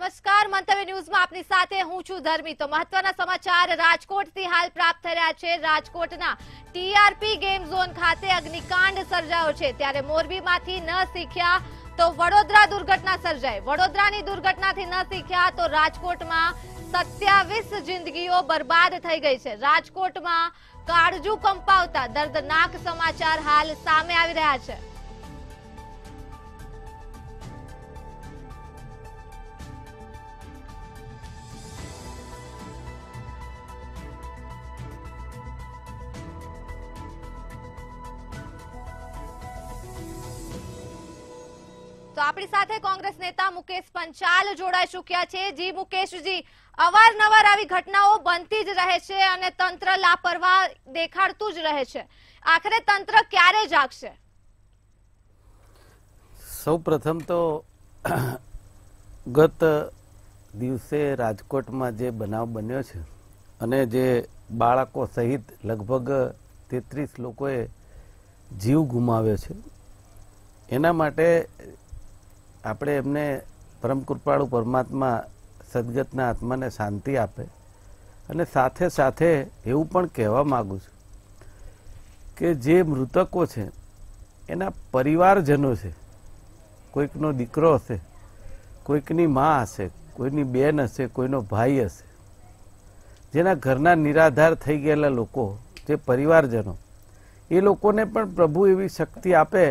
નમસ્કાર મંતવ્ય ન્યૂઝમાં આપની સાથે હું છું ધર્મી તો મહત્વના સમાચાર રાજકોટથી હાલ પ્રાપ્ત થયા છે રાજકોટના ટીઆરપી ગેમ ઝોન ખાતે અગ્નિકાંડ સર્જાયો છે ત્યારે મોરબીમાંથી ન શીખ્યા તો વડોદરા દુર્ઘટના સર્જાય વડોદરાની દુર્ઘટનાથી ન શીખ્યા તો રાજકોટમાં સત્યાવીસ જિંદગીઓ બરબાદ થઈ ગઈ છે રાજકોટમાં કાળજુ કંપાવતા દર્દનાક સમાચાર હાલ સામે આવી રહ્યા છે તો આપણી સાથે કોંગ્રેસ નેતા મુકેશ પંચાલ જોડાઈ ચૂક્યા છે જી મુકેશજી અવારનવાર આવી ઘટનાઓ બનતી જ રહે છે અને તંત્ર લાપરવા દેખાડતું જ રહે છે આખરે તંત્ર ક્યારે જાગશે સૌ પ્રથમ તો ગત દિવસે રાજકોટમાં જે બનાવ બન્યો છે અને જે બાળકો સહિત લગભગ તેત્રીસ લોકોએ જીવ ગુમાવ્યો છે એના માટે આપણે એમને પરમ કૃપાળુ પરમાત્મા સદગતના આત્માને શાંતિ આપે અને સાથે સાથે એવું પણ કહેવા માગું છું કે જે મૃતકો છે એના પરિવારજનો છે કોઈકનો દીકરો હશે કોઈકની મા હશે કોઈની બેન હશે કોઈનો ભાઈ હશે જેના ઘરના નિરાધાર થઈ ગયેલા લોકો જે પરિવારજનો એ લોકોને પણ પ્રભુ એવી શક્તિ આપે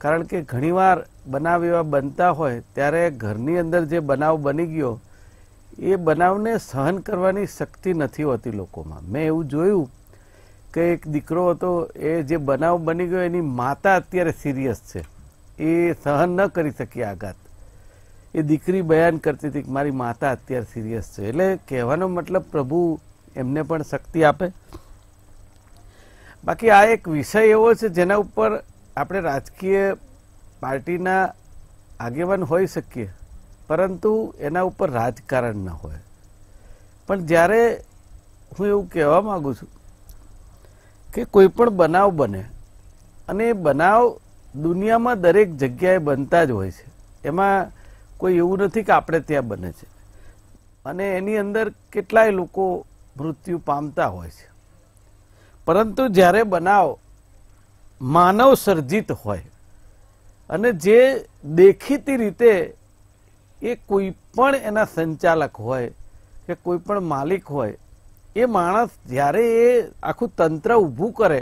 કારણ કે ઘણીવાર બનાવ એવા બનતા હોય ત્યારે ઘરની અંદર જે બનાવ બની ગયો એ બનાવને સહન કરવાની શક્તિ નથી હોતી લોકોમાં મેં એવું જોયું કે એક દીકરો હતો એ જે બનાવ બની ગયો એની માતા અત્યારે સિરિયસ છે એ સહન ન કરી શકી આઘાત એ દીકરી બયાન કરતી હતી કે મારી માતા અત્યારે સિરિયસ છે એટલે કહેવાનો મતલબ પ્રભુ એમને પણ શક્તિ આપે બાકી આ એક વિષય એવો છે જેના ઉપર આપણે રાજકીય પાર્ટીના આગેવાન હોઈ શકીએ પરંતુ એના ઉપર રાજકારણ ન હોય પણ જ્યારે હું એવું કહેવા માગું છું કે કોઈ પણ બનાવ બને અને એ બનાવ દુનિયામાં દરેક જગ્યાએ બનતા જ હોય છે એમાં કોઈ એવું નથી કે આપણે ત્યાં બને છે અને એની અંદર કેટલાય લોકો મૃત્યુ પામતા હોય છે પરંતુ જ્યારે બનાવ માનવ સર્જિત હોય અને જે દેખીતી રીતે એ કોઈ પણ એના સંચાલક હોય કે કોઈ પણ માલિક હોય એ માણસ જ્યારે એ આખું તંત્ર ઊભું કરે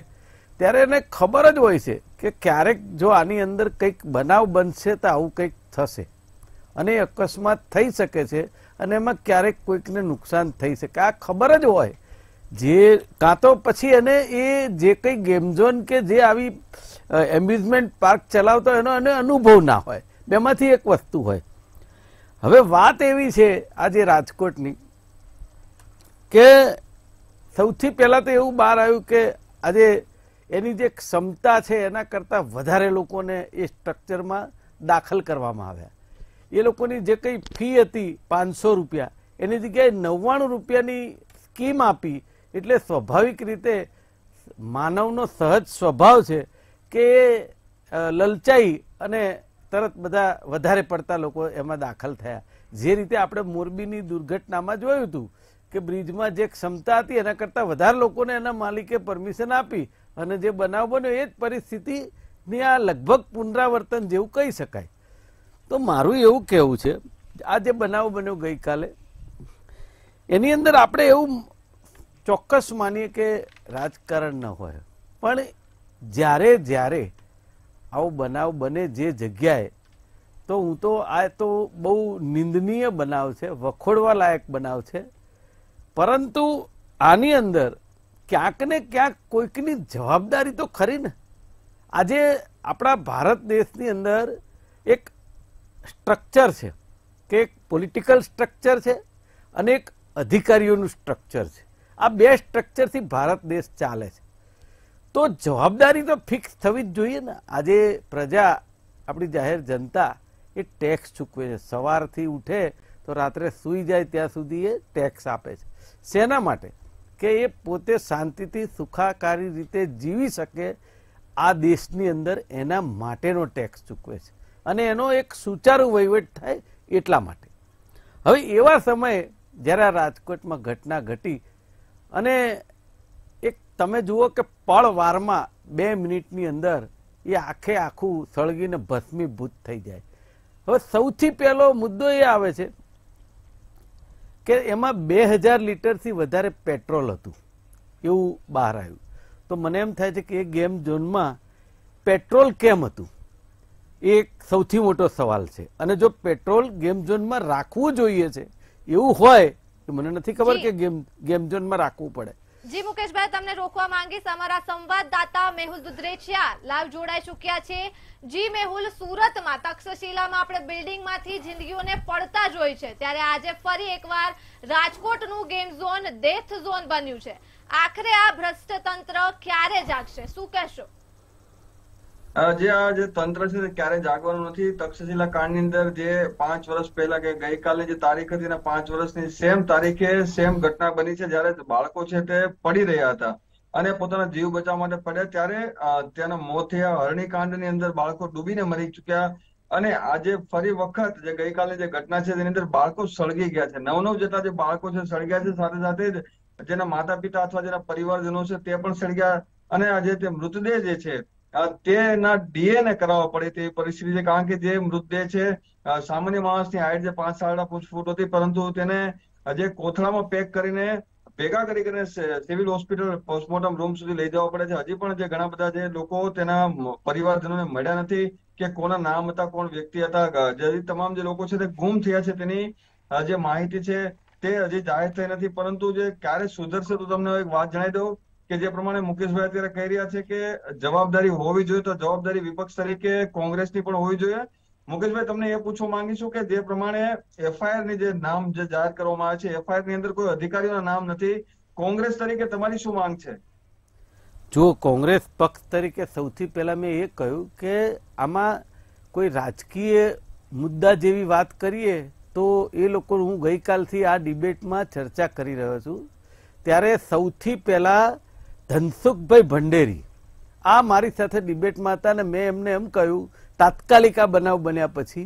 ત્યારે એને ખબર જ હોય છે કે ક્યારેક જો આની અંદર કંઈક બનાવ બનશે તો આવું કંઈક થશે અને એ અકસ્માત થઈ શકે છે અને એમાં ક્યારેક કોઈકને નુકસાન થઈ શકે આ ખબર જ હોય જે કાં તો પછી એને એ જે કંઈ ગેમઝોન કે જે આવી એમ્યુઝમેન્ટ પાર્ક ચલાવતો એનો એને અનુભવ ના હોય બેમાંથી એક વસ્તુ હોય હવે વાત એવી છે આજે રાજકોટની કે સૌથી પહેલાં તો એવું બહાર આવ્યું કે આજે એની જે ક્ષમતા છે એના કરતાં વધારે લોકોને એ સ્ટ્રક્ચરમાં દાખલ કરવામાં આવ્યા એ લોકોની જે કંઈ ફી હતી પાંચસો રૂપિયા એની જગ્યાએ નવ્વાણું રૂપિયાની સ્કીમ આપી એટલે સ્વાભાવિક રીતે માનવનો સહજ સ્વભાવ છે કે લલચાઈ અને તરત બધા વધારે પડતા લોકો એમાં દાખલ થયા જે રીતે આપણે મોરબીની દુર્ઘટનામાં જોયું હતું કે બ્રિજમાં જે ક્ષમતા હતી એના કરતાં વધારે લોકોને એના માલિકે પરમિશન આપી અને જે બનાવ બન્યો એ જ પરિસ્થિતિની આ લગભગ પુનરાવર્તન જેવું કહી શકાય તો મારું એવું કહેવું છે આ જે બનાવ બન્યો ગઈકાલે એની અંદર આપણે એવું ચોક્કસ માનીએ કે રાજકારણ ન હોય પણ જ્યારે જ્યારે આવો બનાવ બને જે જગ્યાએ તો હું તો આ તો બહુ નિંદનીય બનાવ છે વખોડવા લાયક બનાવ છે પરંતુ આની અંદર ક્યાંક ને ક્યાંક કોઈકની જવાબદારી તો ખરી ને આજે આપણા ભારત દેશની અંદર એક સ્ટ્રક્ચર છે કે એક પોલિટિકલ સ્ટ્રક્ચર છે અને એક અધિકારીઓનું સ્ટ્રક્ચર છે આ બે સ્ટ્રક્ચરથી ભારત દેશ ચાલે છે તો જવાબદારી તો ફિક્સ થવી જ જોઈએ ને આજે પ્રજા આપણી જાહેર જનતા એ ટેક્સ ચૂકવે છે સવારથી ઉઠે તો રાત્રે સૂઈ જાય ત્યાં સુધી એ ટેક્સ આપે છે શેના માટે કે એ પોતે શાંતિથી સુખાકારી રીતે જીવી શકે આ દેશની અંદર એના માટેનો ટેક્સ ચૂકવે છે અને એનો એક સુચારુ વહીવટ થાય એટલા માટે હવે એવા સમયે જ્યારે રાજકોટમાં ઘટના ઘટી અને એક તમે જુઓ કે પળવારમાં બે મિનિટની અંદર એ આખે આખું સળગીને ભસ્મીભૂત થઈ જાય હવે સૌથી પહેલો મુદ્દો એ આવે છે કે એમાં બે હજાર લીટરથી વધારે પેટ્રોલ હતું એવું બહાર આવ્યું તો મને એમ થાય છે કે એ ગેમ ઝોનમાં પેટ્રોલ કેમ હતું એ એક સૌથી મોટો સવાલ છે અને જો પેટ્રોલ ગેમ ઝોનમાં રાખવું જોઈએ છે એવું હોય મને નથી ખબર કે ગેમ ઝોનમાં રાખવું પડે જી મુકેશભાઈ તમને રોકવા માંગીશ અમારા સંવાદદાતા મેહુલ દુધરેચિયા લાઈવ જોડાઈ ચૂક્યા છે જી મેહુલ સુરતમાં તક્ષશિલામાં આપણે બિલ્ડિંગમાંથી જિંદગીઓને પડતા જોઈ છે ત્યારે આજે ફરી એકવાર રાજકોટનું ગેમ ઝોન ડેથ ઝોન બન્યું છે આખરે આ ભ્રષ્ટ તંત્ર ક્યારે જાગશે શું કહેશો જે આ જે તંત્ર છે તે ક્યારે જાગવાનું નથી તક્ષશિલા ની અંદર જે પાંચ વર્ષ પહેલા કે ગઈકાલની જે તારીખ હતી અને પાંચ વર્ષની સેમ તારીખે સેમ ઘટના બની છે જ્યારે બાળકો છે તે પડી રહ્યા હતા અને પોતાના જીવ બચાવવા માટે પડ્યા ત્યારે તેના મોત થયા ની અંદર બાળકો ડૂબીને મરી ચુક્યા અને આજે ફરી વખત જે ગઈકાલે જે ઘટના છે તેની અંદર બાળકો સળગી ગયા છે નવ નવ જેટલા જે બાળકો છે સળગ્યા છે સાથે સાથે જ જેના માતા પિતા અથવા જેના પરિવારજનો છે તે પણ સળગ્યા અને આજે તે મૃતદેહ જે છે તેના ડીએનએ કરાવવા પડે તેવી પરિસ્થિતિ છે કારણ કે જે મૃતદેહ છે સામાન્ય માણસની હાઈટ જે પાંચ સાડા પાંચ ફૂટ હતી પરંતુ તેને જે કોથળામાં પેક કરીને ભેગા કરી કરીને સિવિલ હોસ્પિટલ પોસ્ટમોર્ટમ રૂમ સુધી લઈ જવા પડે છે હજી પણ જે ઘણા બધા જે લોકો તેના પરિવારજનોને મળ્યા નથી કે કોના નામ હતા કોણ વ્યક્તિ હતા જે તમામ જે લોકો છે તે ગુમ થયા છે તેની જે માહિતી છે તે હજી જાહેર થઈ નથી પરંતુ જે ક્યારે સુધરશે તો તમને એક વાત જણાવી દઉં કે જે પ્રમાણે મુકેશભાઈ અત્યારે કહી રહ્યા છે કે જવાબદારી હોવી જોઈએ તો જવાબદારી વિપક્ષ તરીકે કોંગ્રેસની પણ હોવી જોઈએ મુકેશભાઈ તમને એ પૂછવા માંગીશું કે જે પ્રમાણે એફઆઈઆર ની જે નામ જે જાહેર કરવામાં આવે છે એફઆઈઆર ની અંદર કોઈ અધિકારીઓના નામ નથી કોંગ્રેસ તરીકે તમારી શું માંગ છે જો કોંગ્રેસ પક્ષ તરીકે સૌથી પહેલા મેં એ કહ્યું કે આમાં કોઈ રાજકીય મુદ્દા જેવી વાત કરીએ તો એ લોકો હું ગઈકાલથી આ ડિબેટમાં ચર્ચા કરી રહ્યો છું ત્યારે સૌથી પહેલાં ધનસુખભાઈ ભંડેરી આ મારી સાથે ડિબેટમાં હતા અને મેં એમને એમ કહ્યું તાત્કાલિક આ બનાવ બન્યા પછી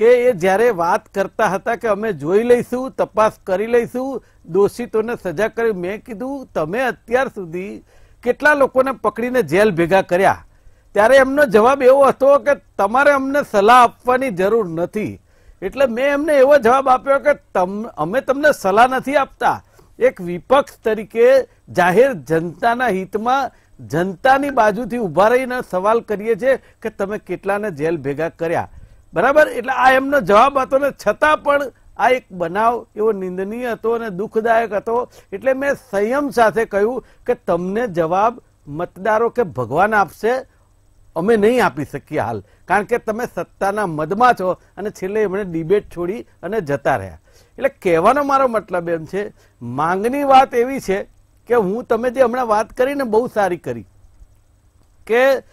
કે એ જ્યારે વાત કરતા હતા કે અમે જોઈ લઈશું તપાસ કરી લઈશું દોષિતોને સજા કરી મેં કીધું તમે અત્યાર સુધી કેટલા લોકોને પકડીને જેલ ભેગા કર્યા ત્યારે એમનો જવાબ એવો હતો કે તમારે અમને સલાહ આપવાની જરૂર નથી એટલે મેં એમને એવો જવાબ આપ્યો કે અમે તમને સલાહ નથી આપતા એક વિપક્ષ તરીકે જાહેર જનતાના હિતમાં જનતાની બાજુથી ઉભા રહીને સવાલ કરીએ છીએ કે તમે કેટલાને જેલ ભેગા કર્યા બરાબર એટલે આ એમનો જવાબ હતો ને છતાં પણ આ એક બનાવ એવો નિંદનીય હતો અને દુઃખદાયક હતો એટલે મેં સંયમ સાથે કહ્યું કે તમને જવાબ મતદારો કે ભગવાન આપશે અમે નહીં આપી શકીએ હાલ કારણ કે તમે સત્તાના મદમાં છો અને છેલ્લે એમણે ડિબેટ છોડી અને જતા રહ્યા એટલે કહેવાનો મારો મતલબ એમ છે માંગની વાત એવી છે કે હું તમે જે હમણાં વાત કરીને બહુ સારી કરી કે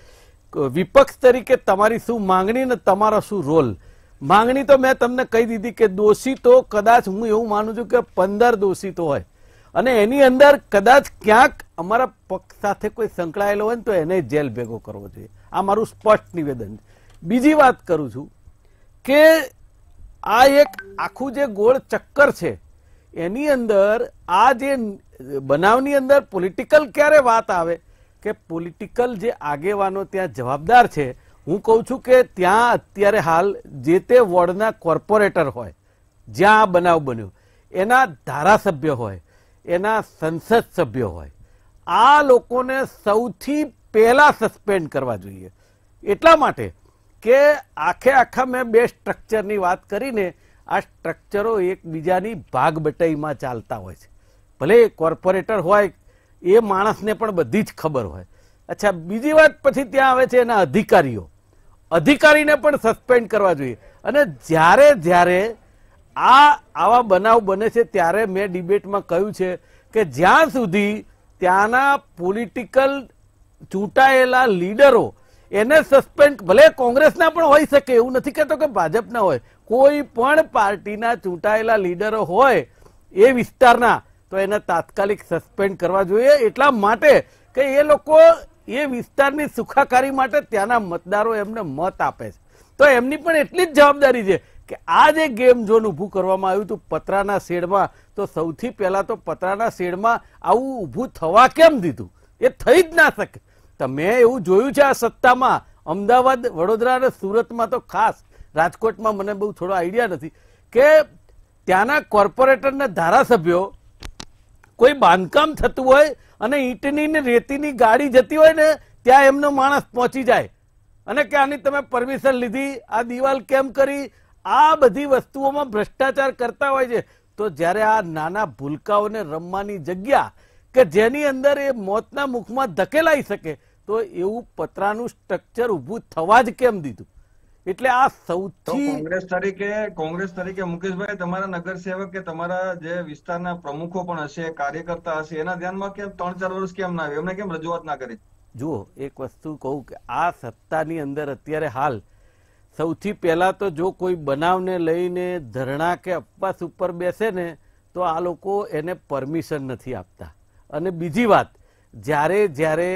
વિપક્ષ તરીકે તમારી શું માંગણી ને તમારો શું રોલ માંગણી તો મેં તમને કહી દીધી કે દોષિતો કદાચ હું એવું માનું છું કે પંદર દોષિતો હોય અને એની અંદર કદાચ ક્યાંક અમારા પક્ષ સાથે કોઈ સંકળાયેલો હોય ને તો એને જેલ ભેગો કરવો જોઈએ આ મારું સ્પષ્ટ નિવેદન બીજી વાત કરું છું કે આ એક આખું જે ગોળ ચક્કર છે એની અંદર આ જે બનાવની અંદર પોલિટિકલ ક્યારે વાત આવે કે પોલિટિકલ જે આગેવાનો ત્યાં જવાબદાર છે હું કહું છું કે ત્યાં અત્યારે હાલ જે તે વોર્ડના કોર્પોરેટર હોય જ્યાં આ બનાવ બન્યો એના ધારાસભ્ય હોય એના સંસદ સભ્ય હોય આ લોકોને સૌથી પહેલા સસ્પેન્ડ કરવા જોઈએ એટલા માટે કે આખે આખા મેં બે સ્ટ્રક્ચરની વાત કરીને આ સ્ટ્રક્ચરો એકબીજાની ભાગબટાઈમાં ચાલતા હોય છે ભલે કોર્પોરેટર હોય એ માણસને પણ બધી જ ખબર હોય અચ્છા બીજી વાત પછી ત્યાં આવે છે એના અધિકારીઓ અધિકારીને પણ સસ્પેન્ડ કરવા જોઈએ અને જ્યારે જ્યારે આ આવા બનાવ બને છે ત્યારે મેં ડિબેટમાં કહ્યું છે કે જ્યાં સુધી ત્યાંના પોલિટિકલ ચૂંટાયેલા લીડરો એને સસ્પેન્ડ ભલે કોંગ્રેસના પણ હોઈ શકે એવું નથી કહેતો કે ભાજપના હોય કોઈ પણ પાર્ટીના ચૂંટાયેલા લીડરો હોય એ વિસ્તારના તો એને તાત્કાલિક સસ્પેન્ડ કરવા જોઈએ એટલા માટે કે એ લોકો એ વિસ્તારની સુખાકારી માટે ત્યાંના મતદારો એમને મત આપે છે તો એમની પણ એટલી જ જવાબદારી છે કે આ જે ગેમ ઝોન ઊભું કરવામાં આવ્યું હતું પતરાના શેડમાં તો સૌથી પહેલાં તો પતરાના શેડમાં આવું ઊભું થવા કેમ દીધું એ થઈ જ ના શકે તો મેં એવું જોયું છે આ સત્તામાં અમદાવાદ વડોદરા અને સુરતમાં તો ખાસ રાજકોટમાં મને બહુ થોડો આઈડિયા નથી કે ત્યાંના કોર્પોરેટરના ધારાસભ્યો કોઈ બાંધકામ થતું હોય અને ઈંટની ને રેતીની ગાડી જતી હોય ને ત્યાં એમનો માણસ પહોંચી જાય અને કે આની તમે પરમિશન લીધી આ દિવાલ કેમ કરી આ બધી વસ્તુઓમાં ભ્રષ્ટાચાર કરતા હોય છે તો જ્યારે આ નાના ભૂલકાઓને રમવાની જગ્યા કે જેની અંદર એ મોતના મુખમાં ધકેલાઈ શકે તો એવું પતરાનું સ્ટ્રક્ચર ઉભું થવા જ કેમ દીધું એટલે આ સૌથી કોંગ્રેસ તરીકે કોંગ્રેસ તરીકે મુકેશભાઈ તમારા નગરસેવક કે તમારા જે વિસ્તારના પ્રમુખો પણ હશે કાર્યકર્તા હશે એના ધ્યાનમાં કેમ ત્રણ ચાર વર્ષ કેમ ના આવે એમને કેમ રજૂઆત ના કરી જુઓ એક વસ્તુ કહું કે આ સત્તાની અંદર અત્યારે હાલ સૌથી પહેલા તો જો કોઈ બનાવને લઈને ધરણા કે અપવાસ ઉપર બેસે ને તો આ લોકો એને પરમિશન નથી આપતા અને બીજી વાત જ્યારે જ્યારે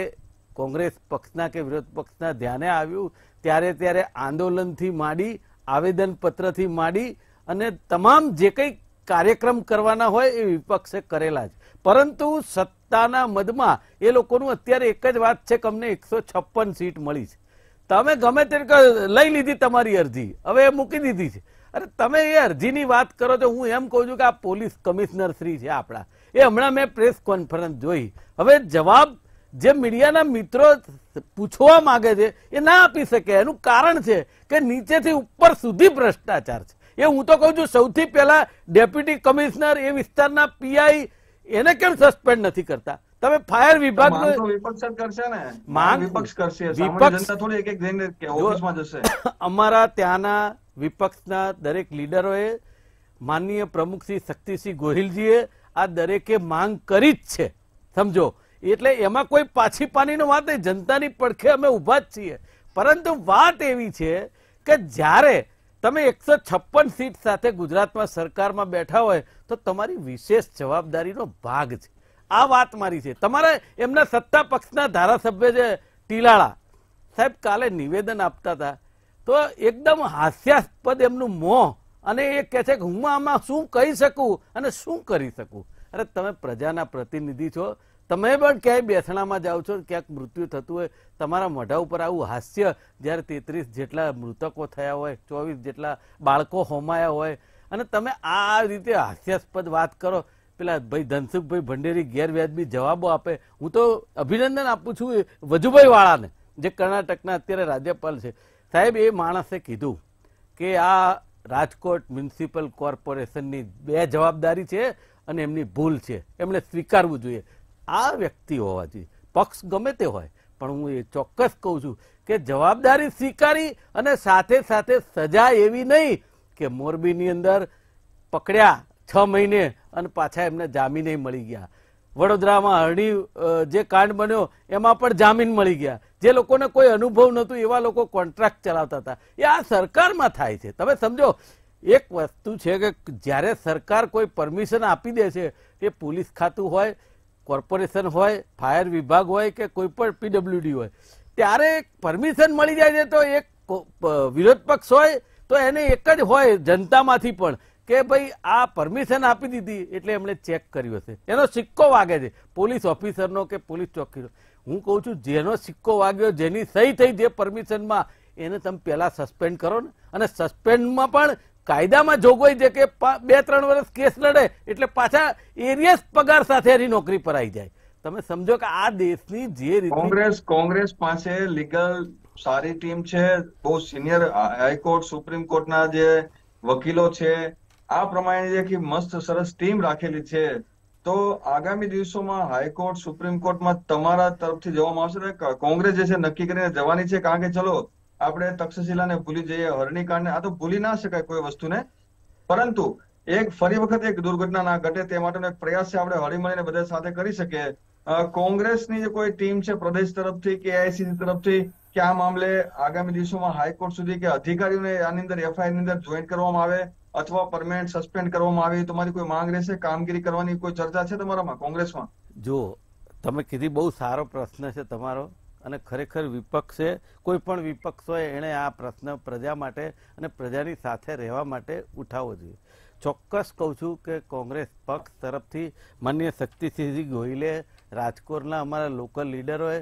કોંગ્રેસ પક્ષના કે વિરોધ પક્ષના ધ્યાને આવ્યું ત્યારે ત્યારે આંદોલનથી માંડી આવેદનપત્રથી માંડી અને તમામ જે કંઈ કાર્યક્રમ કરવાના હોય એ વિપક્ષે કરેલા જ પરંતુ સત્તાના મદમાં એ લોકોનું અત્યારે એક જ વાત છે કે અમને એકસો સીટ મળી છે તમે ગમે તે લઈ લીધી તમારી અરજી હવે એ મૂકી દીધી છે અરે તમે એ અરજીની વાત કરો તો હું એમ કહું છું કે આ પોલીસ કમિશનર શ્રી છે આપણા એ હમણાં મેં પ્રેસ કોન્ફરન્સ જોઈ હવે જવાબ જે મીડિયાના મિત્રો પૂછવા માંગે છે એ ના આપી શકે એનું કારણ છે કે નીચેથી ઉપર સુધી ભ્રષ્ટાચાર છે એ હું તો કહું છું સૌથી પહેલા ડેપ્યુટી કમિશનર એ વિસ્તારના પીઆઈ એને કેમ સસ્પેન્ડ નથી કરતા તમે ફાયર વિભાગ અમારા ત્યાંના વિપક્ષના દરેક લીડરોએ માનનીય પ્રમુખ શ્રી શક્તિસિંહ ગોહિલજીએ આ દરેકે માંગ કરી જ છે સમજો એટલે એમાં કોઈ પાછી પાનીનો વાત નહીં જનતાની પડખે અમે ઉભા જ છીએ પરંતુ વાત એવી છે કે જ્યારે તમે એકસો છપ્પન સીટ સાથે ગુજરાતમાં સરકારમાં બેઠા હોય તો તમારી વિશેષ જવાબદારીનો ભાગ છે આ વાત મારી છે તમારે એમના સત્તા પક્ષના ધારાસભ્ય છે ટીલાળા સાહેબ કાલે નિવેદન આપતા હતા તો એકદમ હાસ્યાસ્પદ એમનું મોં અને એ કહે છે કે હું આમાં શું કહી શકું અને શું કરી શકું અરે તમે પ્રજાના પ્રતિનિધિ છો તમે પણ ક્યાંય બેસણામાં જાઓ છો ક્યાંક મૃત્યુ થતું હોય તમારા મોઢા ઉપર આવું હાસ્ય જ્યારે તેત્રીસ જેટલા મૃતકો થયા હોય ચોવીસ જેટલા બાળકો હોમાયા હોય અને તમે આ રીતે હાસ્યાસ્પદ વાત કરો પેલા ભાઈ ધનસુખભાઈ ભંડેરી ગેરવ્યાજબી જવાબો આપે હું તો અભિનંદન આપું છું વજુભાઈ વાળાને જે કર્ણાટકના અત્યારે રાજ્યપાલ છે સાહેબ એ માણસે કીધું કે આ રાજકોટ મ્યુનિસિપલ કોર્પોરેશનની બે જવાબદારી છે અને એમની ભૂલ છે એમણે સ્વીકારવું જોઈએ આ વ્યક્તિ હોવા જોઈએ પક્ષ ગમે તે હોય પણ હું એ ચોક્કસ કહું છું કે જવાબદારી સ્વીકારી અને સાથે સાથે સજા એવી નહીં કે મોરબીની અંદર પકડ્યા છ મહિને અને પાછા એમને જામીને મળી ગયા વડોદરામાં હરણી જે કાંડ બન્યો એમાં પણ જામીન મળી ગયા જે લોકોને કોઈ અનુભવ નહોતું એવા લોકો કોન્ટ્રાક્ટ ચલાવતા હતા એ આ સરકારમાં થાય છે તમે સમજો એક વસ્તુ છે કે જ્યારે સરકાર કોઈ પરમિશન આપી દે છે એ પોલીસ ખાતું હોય કોર્પોરેશન હોય ફાયર વિભાગ હોય કે કોઈ પણ પીડબ્લ્યુડી હોય ત્યારે પરમિશન મળી જાય છે તો એક વિરોધ પક્ષ હોય તો એને એક જ હોય જનતામાંથી પણ કે ભાઈ આ પરમિશન આપી દીધી એટલે એમણે ચેક કર્યું હશે એનો સિક્કો વાગે છે પોલીસ ઓફિસરનો કે પોલીસ ચોકીનો હું કહું છું જેનો સિક્કો વાગ્યો જેની સહી થઈ જે પરમિશનમાં એને તમે પહેલાં સસ્પેન્ડ કરો ને અને સસ્પેન્ડમાં પણ કાયદામાં જોગવાઈ છે કે બે ત્રણ વર્ષ કેસ લડે એટલે પાછા એરિયસ પગાર સાથે એની નોકરી પર આવી જાય તમે સમજો કે આ દેશની જે રીતે કોંગ્રેસ કોંગ્રેસ પાસે લીગલ સારી ટીમ છે બહુ સિનિયર હાઈકોર્ટ સુપ્રીમ કોર્ટના જે વકીલો છે આ પ્રમાણે જે કે મસ્ત સરસ ટીમ રાખેલી છે તો આગામી દિવસોમાં હાઈકોર્ટ સુપ્રીમ કોર્ટમાં તમારા તરફથી જવામાં આવશે કોંગ્રેસ જે છે નક્કી કરીને જવાની છે કારણ કે ચલો આપણે તક્ષશિલાને ભૂલી જઈએ હરણિકાંડને આ તો ભૂલી ના શકાય કોઈ વસ્તુને પરંતુ એક ફરી વખત એક દુર્ઘટના ના ઘટે તે માટેનો એક પ્રયાસ છે આપણે હળીમળીને બધા સાથે કરી શકીએ કોંગ્રેસની જે કોઈ ટીમ છે પ્રદેશ તરફથી કે એઆઈસીસી તરફથી કે આ મામલે આગામી દિવસોમાં હાઈકોર્ટ સુધી કે અધિકારીઓને આની અંદર એફઆઈઆર ની અંદર જોઈન કરવામાં આવે અથવા પરમેન્ટ સસ્પેન્ડ કરવામાં આવે તમારી કોઈ માંગ રહેશે કામગીરી કરવાની કોઈ ચર્ચા છે તમારામાં કોંગ્રેસમાં જો તમે કીધી બહુ સારો પ્રશ્ન છે તમારો અને ખરેખર વિપક્ષે કોઈ પણ વિપક્ષ હોય એણે આ પ્રશ્ન પ્રજા માટે અને પ્રજાની સાથે રહેવા માટે ઉઠાવવો જોઈએ ચોક્કસ કહું છું કે કોંગ્રેસ પક્ષ તરફથી માન્ય શક્તિસિંહજી ગોહિલે રાજકોટના અમારા લોકલ લીડરોએ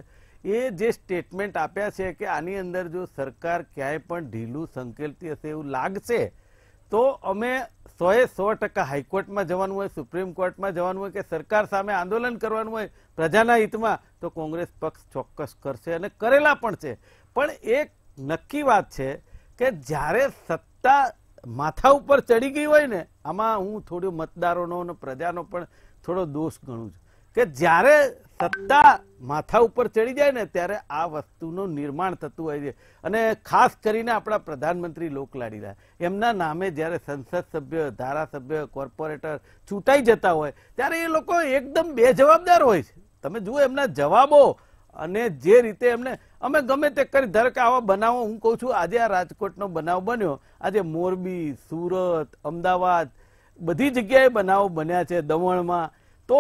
એ જે સ્ટેટમેન્ટ આપ્યા છે કે આની અંદર જો સરકાર ક્યાંય પણ ઢીલું સંકેલતી હશે એવું લાગશે તો અમે સોએ સો ટકા હાઈકોર્ટમાં જવાનું હોય સુપ્રીમ કોર્ટમાં જવાનું હોય કે સરકાર સામે આંદોલન કરવાનું હોય પ્રજાના હિતમાં તો કોંગ્રેસ પક્ષ ચોક્કસ કરશે અને કરેલા પણ છે પણ એક નક્કી વાત છે કે જ્યારે સત્તા માથા ઉપર ચડી ગઈ હોય ને આમાં હું થોડું મતદારોનો અને પ્રજાનો પણ થોડો દોષ ગણું છું કે જ્યારે સત્તા માથા ઉપર ચડી જાય ને ત્યારે આ વસ્તુનું નિર્માણ થતું હોય છે અને ખાસ કરીને આપણા પ્રધાનમંત્રી લોકલાડીલા એમના નામે જ્યારે સંસદ સભ્ય ધારાસભ્ય કોર્પોરેટર છૂટાઈ જતા હોય ત્યારે એ લોકો એકદમ બે જવાબદાર હોય છે તમે જુઓ એમના જવાબો અને જે રીતે એમને અમે ગમે તે કરી ધારો કે આવા બનાવો હું કહું છું આજે આ રાજકોટનો બનાવ બન્યો આજે મોરબી સુરત અમદાવાદ બધી જગ્યાએ બનાવો બન્યા છે દમણમાં તો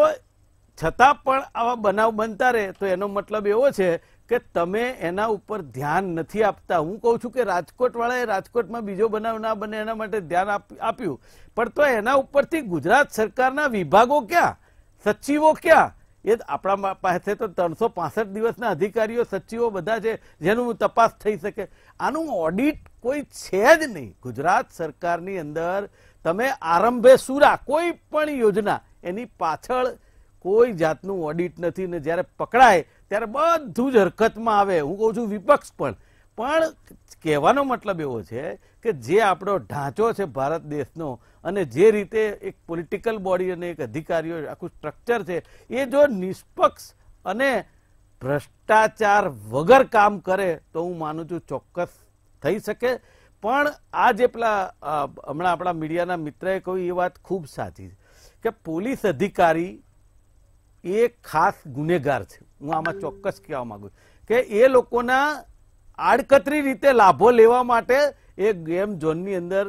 છતાં પણ આવા બનાવ બનતા રહે તો એનો મતલબ એવો છે કે તમે એના ઉપર ધ્યાન નથી આપતા હું કહું છું કે રાજકોટવાળાએ રાજકોટમાં બીજો બનાવ ના બને એના માટે ધ્યાન આપ્યું પણ તો એના ઉપરથી ગુજરાત સરકારના વિભાગો ક્યાં સચિવો ક્યાં એ આપણા પાસે તો ત્રણસો પાસઠ દિવસના અધિકારીઓ સચિવો બધા છે જેનું તપાસ થઈ શકે આનું ઓડિટ કોઈ છે જ નહીં ગુજરાત સરકારની અંદર તમે આરંભે સુરા કોઈ પણ યોજના એની પાછળ કોઈ જાતનું ઓડિટ નથી ને જ્યારે પકડાય ત્યારે બધું જ હરકતમાં આવે હું કહું છું વિપક્ષ પણ પણ કહેવાનો મતલબ એવો છે કે જે આપણો ઢાંચો છે ભારત દેશનો અને જે રીતે એક પોલિટિકલ બોડી અને એક અધિકારીઓ આખું સ્ટ્રક્ચર છે એ જો નિષ્પક્ષ અને ભ્રષ્ટાચાર વગર કામ કરે તો હું માનું છું ચોક્કસ થઈ શકે પણ આ જે પેલા હમણાં આપણા મીડિયાના મિત્રએ કહ્યું એ વાત ખૂબ સાચી કે પોલીસ અધિકારી એ ખાસ ગુનેગાર છે હું આમાં ચોક્કસ કહેવા માંગુ કે એ લોકોના આડકતરી રીતે લાભો લેવા માટે એ ગેમ ઝોનની અંદર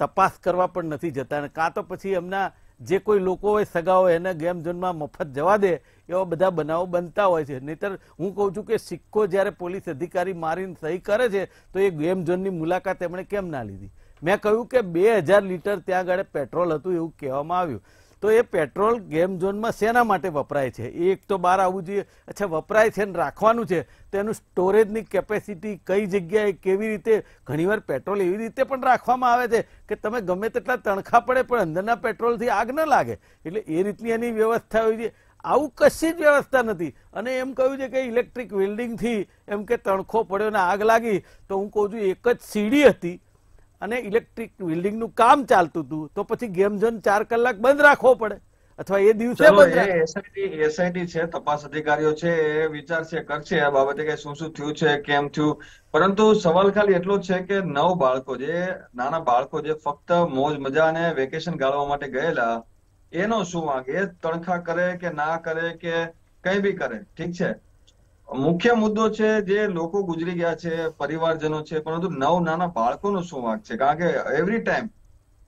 તપાસ કરવા પણ નથી જતા કાં તો પછી એમના જે કોઈ લોકો હોય સગા હોય એને ગેમ ઝોનમાં મફત જવા દે એવા બધા બનાવો બનતા હોય છે નહીતર હું કહું છું કે સિક્કો જ્યારે પોલીસ અધિકારી મારીને સહી કરે છે તો એ ગેમ ઝોનની મુલાકાત એમણે કેમ ના લીધી મેં કહ્યું કે બે હજાર લીટર ત્યાં આગળ પેટ્રોલ હતું એવું કહેવામાં આવ્યું તો એ પેટ્રોલ ગેમ ઝોનમાં શેના માટે વપરાય છે એ એક તો બહાર આવવું જોઈએ અચ્છા વપરાય છે ને રાખવાનું છે તેનું સ્ટોરેજની કેપેસિટી કઈ જગ્યાએ કેવી રીતે ઘણીવાર પેટ્રોલ એવી રીતે પણ રાખવામાં આવે છે કે તમે ગમે તેટલા તણખા પડે પણ અંદરના પેટ્રોલથી આગ ન લાગે એટલે એ રીતની એની વ્યવસ્થા હોવી જોઈએ આવું કશી જ વ્યવસ્થા નથી અને એમ કહ્યું છે કે ઇલેક્ટ્રિક વેલ્ડિંગથી એમ કે તણખો પડ્યો ને આગ લાગી તો હું કહું છું એક જ સીડી હતી અને ઇલેક્ટ્રિક બિલ્ડિંગનું કામ ચાલતું હતું તો પછી ગેમ ઝોન ચાર કલાક બંધ રાખવો પડે અથવા એ દિવસે બંધ એસઆઈટી છે તપાસ અધિકારીઓ છે એ વિચારશે કરશે આ બાબતે કે શું શું થયું છે કેમ થયું પરંતુ સવાલ ખાલી એટલો છે કે નવ બાળકો જે નાના બાળકો જે ફક્ત મોજ મજા અને વેકેશન ગાળવા માટે ગયેલા એનો શું વાંક એ તણખા કરે કે ના કરે કે કઈ બી કરે ઠીક છે મુખ્ય મુદ્દો છે જે લોકો ગુજરી ગયા છે પરિવારજનો છે પરંતુ નવ નાના બાળકોનો શું વાંક છે કારણ કે એવરી ટાઈમ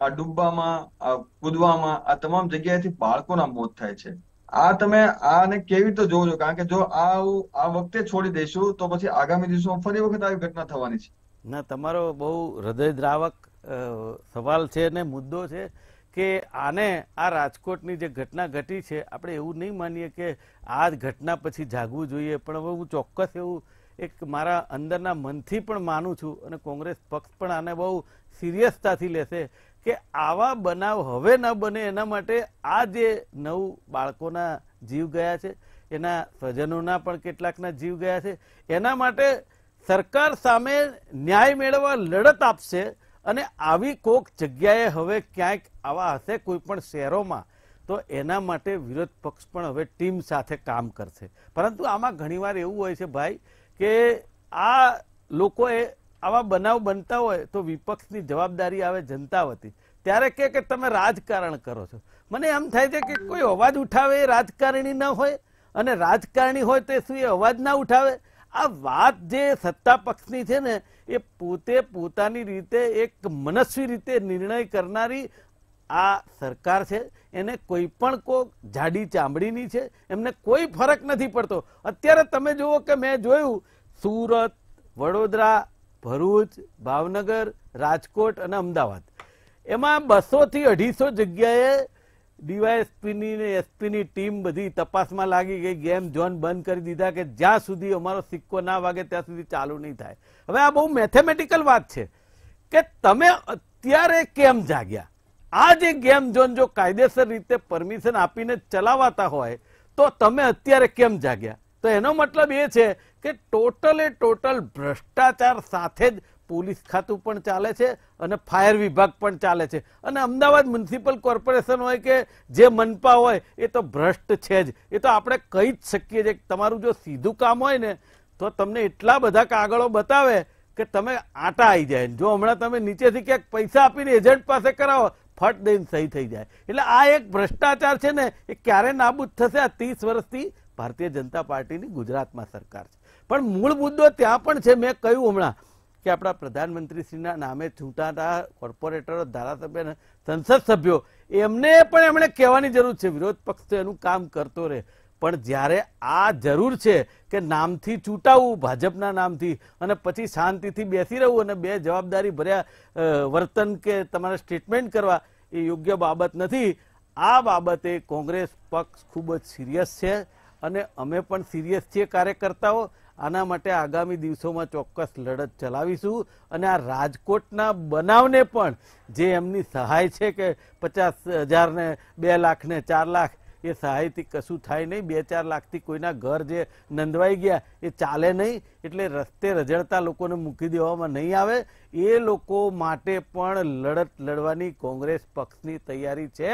આ ડૂબવામાં કૂદવામાં આ તમામ જગ્યાએથી બાળકોના મોત થાય છે આ તમે આને કેવી રીતે જોવો છો કારણ કે જો આ આ વખતે છોડી દઈશું તો પછી આગામી દિવસોમાં ફરી વખત આવી ઘટના થવાની છે ના તમારો બહુ હૃદયદ્રાવક સવાલ છે અને મુદ્દો છે કે આને આ રાજકોટની જે ઘટના ઘટી છે આપણે એવું નહીં માનીએ કે આ જ ઘટના પછી જાગવું જોઈએ પણ હવે હું ચોક્કસ એવું એક મારા અંદરના મનથી પણ માનું છું અને કોંગ્રેસ પક્ષ પણ આને બહુ સિરિયસતાથી લેશે કે આવા બનાવ હવે ન બને એના માટે આ જે નવ બાળકોના જીવ ગયા છે એના સ્વજનોના પણ કેટલાકના જીવ ગયા છે એના માટે સરકાર સામે ન્યાય મેળવવા લડત આપશે અને આવી કોક જગ્યાએ હવે ક્યાંક આવા હશે કોઈ પણ શહેરોમાં તો એના માટે વિરોધ પક્ષ પણ હવે ટીમ સાથે કામ કરશે પરંતુ આમાં ઘણીવાર એવું હોય છે ભાઈ કે આ લોકોએ આવા બનાવ બનતા હોય તો વિપક્ષની જવાબદારી આવે જનતા વતી ત્યારે કે કે તમે રાજકારણ કરો છો મને એમ થાય છે કે કોઈ અવાજ ઉઠાવે એ રાજકારણી ન હોય અને રાજકારણી હોય તે શું એ અવાજ ના ઉઠાવે આ વાત જે સત્તા પક્ષની છે ને એ પોતે પોતાની રીતે એક મનસ્વી રીતે નિર્ણય કરનારી આ સરકાર છે એને કોઈ પણ કો જાડી ચામડીની છે એમને કોઈ ફરક નથી પડતો અત્યારે તમે જુઓ કે મેં જોયું સુરત વડોદરા ભરૂચ ભાવનગર રાજકોટ અને અમદાવાદ એમાં બસોથી અઢીસો જગ્યાએ ડીવાયએસપીની ને એસપીની ટીમ બધી તપાસમાં લાગી ગઈ ગેમ ઝોન બંધ કરી દીધા કે જ્યાં સુધી અમારો સિક્કો ના વાગે ત્યાં સુધી ચાલુ નહીં થાય હવે આ બહુ મેથેમેટિકલ વાત છે કે તમે અત્યારે કેમ જાગ્યા આ જે ગેમ ઝોન જો કાયદેસર રીતે પરમિશન આપીને ચલાવાતા હોય તો તમે અત્યારે કેમ જાગ્યા તો એનો મતલબ એ છે કે ટોટલે ટોટલ ભ્રષ્ટાચાર સાથે જ પોલીસ ખાતું પણ ચાલે છે અને ફાયર વિભાગ પણ ચાલે છે અને અમદાવાદ મ્યુનિસિપલ કોર્પોરેશન હોય કે જે મનપા હોય એ તો ભ્રષ્ટ છે જ એ તો આપણે કહી જ શકીએ છીએ તમારું જો સીધું કામ હોય ને તો તમને એટલા બધા કાગળો બતાવે કે તમે આટા આવી જાય જો હમણાં તમે નીચેથી ક્યાંક પૈસા આપીને એજન્ટ પાસે કરાવો ફટ દઈને સહી થઈ જાય એટલે આ એક ભ્રષ્ટાચાર છે ને એ ક્યારે નાબૂદ થશે આ ત્રીસ વર્ષથી ભારતીય જનતા પાર્ટીની ગુજરાતમાં સરકાર છે પણ મૂળ મુદ્દો ત્યાં પણ છે મેં કહ્યું હમણાં કે આપણા પ્રધાનમંત્રીશ્રીના નામે ચૂંટાતા કોર્પોરેટરો ધારાસભ્ય સંસદ સભ્યો એમને પણ એમણે કહેવાની જરૂર છે વિરોધ પક્ષ તો એનું કામ કરતો રહે પણ જ્યારે આ જરૂર છે કે નામથી ચૂંટાવવું ભાજપના નામથી અને પછી શાંતિથી બેસી રહેવું અને બે જવાબદારી ભર્યા વર્તન કે તમારા સ્ટેટમેન્ટ કરવા એ યોગ્ય બાબત નથી આ બાબતે કોંગ્રેસ પક્ષ ખૂબ જ સિરિયસ છે અને અમે પણ સિરિયસ છીએ કાર્યકર્તાઓ આના માટે આગામી દિવસોમાં ચોક્કસ લડત ચલાવીશું અને આ રાજકોટના બનાવને પણ જે એમની સહાય છે કે પચાસ હજારને બે લાખને ચાર લાખ એ સહાયથી કશું થાય નહીં બે ચાર લાખથી કોઈના ઘર જે નંદવાઈ ગયા એ ચાલે નહીં એટલે રસ્તે રજડતા લોકોને મૂકી દેવામાં નહીં આવે એ લોકો માટે પણ લડત લડવાની કોંગ્રેસ પક્ષની તૈયારી છે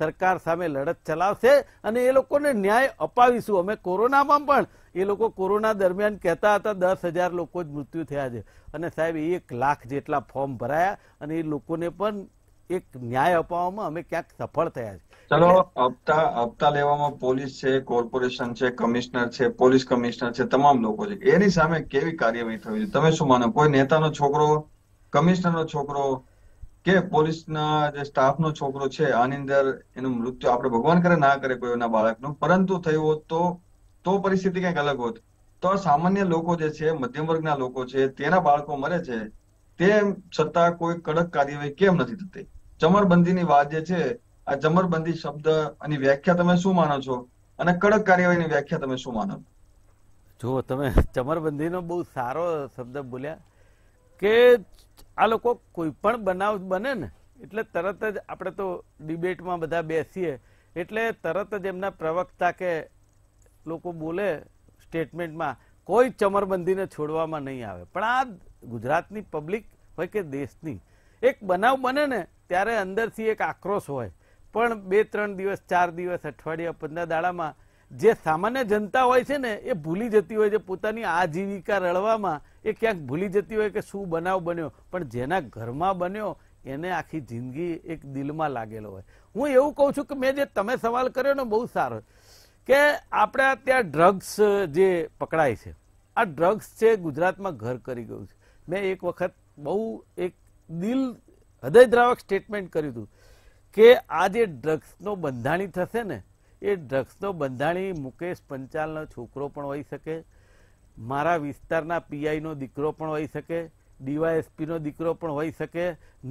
સરકાર સામે લડત ચલાવશે અને એ લોકોને ન્યાય અપાવીશું અમે કોરોનામાં પણ એ લોકો કોરોના દરમિયાન કહેતા હતા દસ હજાર લોકો જ મૃત્યુ થયા છે અને સાહેબ એક લાખ જેટલા ફોર્મ ભરાયા અને એ લોકોને પણ એક ન્યાય અપાવવામાં અમે ક્યાંક સફળ થયા છે ચલો હપ્તા હપ્તા લેવામાં પોલીસ છે કોર્પોરેશન છે કમિશનર છે પોલીસ કમિશનર છે તમામ લોકો છે એની સામે કેવી કાર્યવાહી થવી જોઈએ તમે શું માનો કોઈ નેતાનો છોકરો કમિશનરનો છોકરો કે પોલીસના જે સ્ટાફનો છોકરો છે આની અંદર એનું મૃત્યુ આપણે ભગવાન કરે ના કરે કોઈના બાળકનું પરંતુ થયું હોત તો તો પરિસ્થિતિ કંઈક અલગ હોત તો સામાન્ય લોકો જે છે મધ્યમ વર્ગના લોકો છે તેના બાળકો મરે છે તેમ છતાં કોઈ કડક કાર્યવાહી કેમ નથી થતી ચમરબંધીની વાત જે છે આ ચમરબંધી શબ્દ આની વ્યાખ્યા તમે શું માનો છો અને કડક કાર્યવાહીની વ્યાખ્યા તમે શું માનો જો તમે ચમરબંધીનો બહુ સારો શબ્દ બોલ્યા કે આ લોકો કોઈ પણ બનાવ બને ને એટલે તરત જ આપણે તો ડિબેટમાં બધા બેસીએ એટલે તરત જ એમના પ્રવક્તા કે લોકો બોલે સ્ટેટમેન્ટમાં કોઈ ચમરબંધીને છોડવામાં નહીં આવે પણ આ ગુજરાતની પબ્લિક હોય કે દેશની એક બનાવ બને ને ત્યારે અંદરથી એક આક્રોશ હોય પણ બે ત્રણ દિવસ ચાર દિવસ અઠવાડિયા પંદર દાડામાં જે સામાન્ય જનતા હોય છે ને એ ભૂલી જતી હોય છે પોતાની આજીવિકા રળવામાં એ ક્યાંક ભૂલી જતી હોય કે શું બનાવ બન્યો પણ જેના ઘરમાં બન્યો એને આખી જિંદગી એક દિલમાં લાગેલો હોય હું એવું કહું છું કે મેં જે તમે સવાલ કર્યો ને બહુ સારો કે આપણે ત્યાં ડ્રગ્સ જે પકડાય છે આ ડ્રગ્સ છે ગુજરાતમાં ઘર કરી ગયું છે મેં એક વખત બહુ એક દિલ હૃદયદ્રાવક સ્ટેટમેન્ટ કર્યું હતું કે આ જે ડ્રગ્સનો બંધાણી થશે ને એ ડ્રગ્સનો બંધાણી મુકેશ પંચાલનો છોકરો પણ હોઈ શકે મારા વિસ્તારના પીઆઈનો દીકરો પણ હોઈ શકે ડીવાયએસપીનો દીકરો પણ હોઈ શકે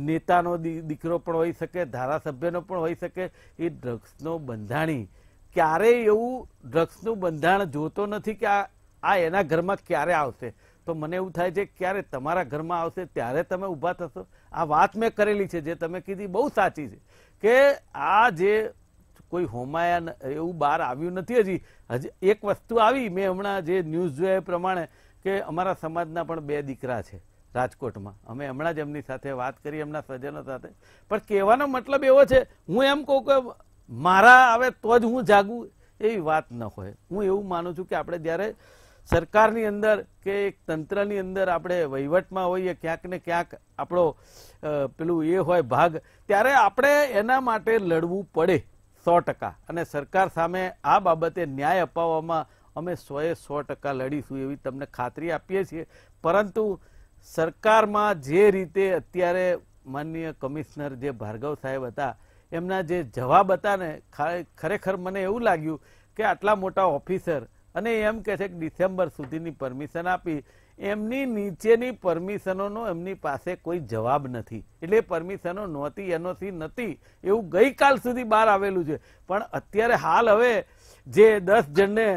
નેતાનો દીકરો પણ હોઈ શકે ધારાસભ્યનો પણ હોઈ શકે એ ડ્રગ્સનો બંધાણી ક્યારેય એવું ડ્રગ્સનું બંધાણ જોતો નથી કે આ આ એના ઘરમાં ક્યારે આવશે તો મને એવું થાય છે ક્યારે તમારા ઘરમાં આવશે ત્યારે તમે ઊભા થશો આ વાત મેં કરેલી છે જે તમે કીધી બહુ સાચી છે કે આ જે કોઈ હોમાયા એવું બહાર આવ્યું નથી હજી હજી એક વસ્તુ આવી મેં હમણાં જે ન્યૂઝ જોયા એ પ્રમાણે કે અમારા સમાજના પણ બે દીકરા છે રાજકોટમાં અમે હમણાં જ એમની સાથે વાત કરી એમના સજ્જનો સાથે પણ કહેવાનો મતલબ એવો છે હું એમ કહું કે મારા આવે તો જ હું જાગું એવી વાત ન હોય હું એવું માનું છું કે આપણે જ્યારે સરકારની અંદર કે એક તંત્રની અંદર આપણે વહીવટમાં હોઈએ ક્યાંક ને ક્યાંક આપણો પેલું એ હોય ભાગ ત્યારે આપણે એના માટે લડવું પડે સો ટકા અને સરકાર સામે આ બાબતે ન્યાય અપાવવામાં અમે સોએ સો ટકા લડીશું એવી તમને ખાતરી આપીએ છીએ પરંતુ સરકારમાં જે રીતે અત્યારે માનનીય કમિશનર જે ભાર્ગવ સાહેબ હતા એમના જે જવાબ હતા ને ખરેખર મને એવું લાગ્યું કે આટલા મોટા ઓફિસર અને એમ કહે છે કે ડિસેમ્બર સુધીની પરમિશન આપી એમની નીચેની પરમિશનોનો એમની પાસે કોઈ જવાબ નથી એટલે પરમિશનો નહોતી એનઓસી નથી એવું ગઈકાલ સુધી બહાર આવેલું છે પણ અત્યારે હાલ હવે જે દસ જણને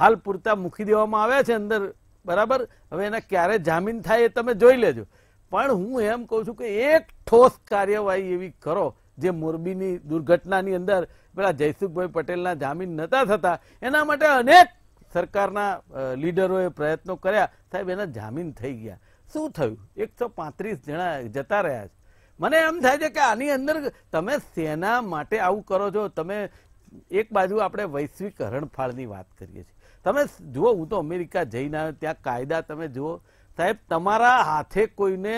હાલ પૂરતા મૂકી દેવામાં આવ્યા છે અંદર બરાબર હવે એના ક્યારે જામીન થાય એ તમે જોઈ લેજો પણ હું એમ કહું છું કે એક ઠોસ કાર્યવાહી એવી કરો જે મોરબીની દુર્ઘટનાની અંદર પેલા જયસુખભાઈ પટેલના જામીન નહોતા થતા એના માટે અનેક સરકારના લીડરોએ પ્રયત્નો કર્યા સાહેબ એના જામીન થઈ ગયા શું થયું એકસો પાંત્રીસ જણા જતા રહ્યા છે મને એમ થાય છે કે આની અંદર તમે સેના માટે આવું કરો છો તમે એક બાજુ આપણે વૈશ્વિક હરણફાળની વાત કરીએ છીએ તમે જુઓ હું તો અમેરિકા જઈને આવ્યો ત્યાં કાયદા તમે જુઓ સાહેબ તમારા હાથે કોઈને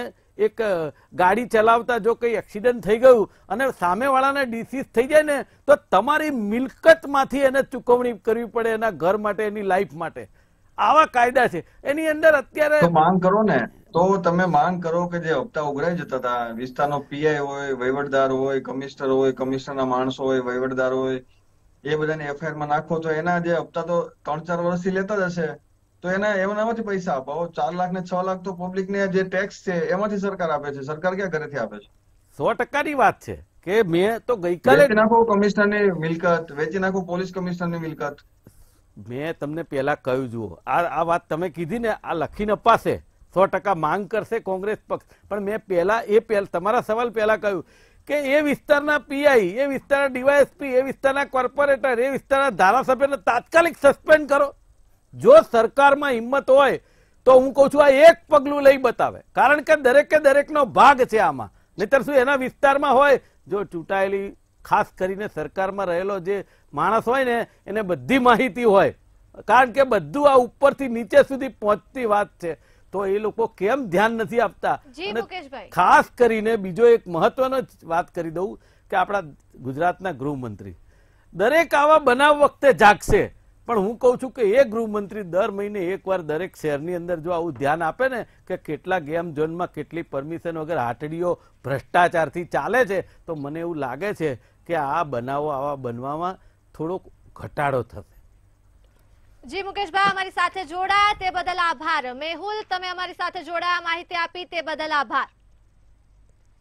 એક ગાડી ચલાવતા જો કઈ એક્સિડન્ટ થઈ ગયું અને સામેવાળાને ડિસીઝ થઈ જાય ને તો તમારી મિલકતમાંથી એને ચુકવણી કરવી પડે એના ઘર માટે એની લાઈફ માટે આવા કાયદા છે એની અંદર અત્યારે માંગ કરો ને તો તમે માંગ કરો કે જે હપ્તા ઉઘરાઈ જતા હતા વિસ્તારનો પીઆઈ હોય વહીવટદાર હોય કમિશનર હોય કમિશનરના માણસો હોય વહીવટદાર હોય એ બધાને એફઆઈઆર માં નાખો તો એના જે હપ્તા તો ત્રણ ચાર વર્ષથી લેતા જ હશે તો એને એમનામાંથી પૈસા અપાવો ચાર લાખ ને છ લાખ તો પબ્લિકને જે ટેક્સ છે એમાંથી સરકાર આપે છે સરકાર ક્યાં ઘરેથી આપે છે સો ટકા ની વાત છે કે મેં તો ગઈકાલે નાખો ની મિલકત વેચી નાખો પોલીસ ની મિલકત મેં તમને પેલા કહ્યું જુઓ આ આ વાત તમે કીધી ને આ લખીને અપાશે સો ટકા માંગ કરશે કોંગ્રેસ પક્ષ પણ મેં પેલા એ તમારા સવાલ પહેલા કહ્યું કે એ વિસ્તારના પીઆઈ એ વિસ્તારના ડીવાયએસપી એ વિસ્તારના કોર્પોરેટર એ વિસ્તારના ધારાસભ્યને તાત્કાલિક સસ્પેન્ડ કરો જો સરકારમાં હિંમત હોય તો હું કહું છું આ એક પગલું લઈ બતાવે કારણ કે દરેકે દરેકનો ભાગ છે આમાં નહીતર શું એના વિસ્તારમાં હોય જો ચૂંટાયેલી ખાસ કરીને સરકારમાં રહેલો જે માણસ હોય ને એને બધી માહિતી હોય કારણ કે બધું આ ઉપરથી નીચે સુધી પહોંચતી વાત છે તો એ લોકો કેમ ધ્યાન નથી આપતા ખાસ કરીને બીજો એક મહત્વનો વાત કરી દઉં કે આપણા ગુજરાતના ગૃહમંત્રી દરેક આવા બનાવ વખતે જાગશે પણ હું કહું છું કે એ ગૃહમંત્રી દર મહિને એકવાર દરેક શહેરની અંદર જો આવું ધ્યાન આપે ને કે કેટલા ગેમ ઝોનમાં કેટલી પરમિશન વગર હાટડીઓ ભ્રષ્ટાચારથી ચાલે છે તો મને એવું લાગે છે કે આ બનાવો આવા બનવામાં થોડોક ઘટાડો થશે જી મુકેશભાઈ અમારી સાથે જોડાયા તે બદલ આભાર મેહુલ તમે અમારી સાથે જોડાયા માહિતી આપી તે બદલ આભાર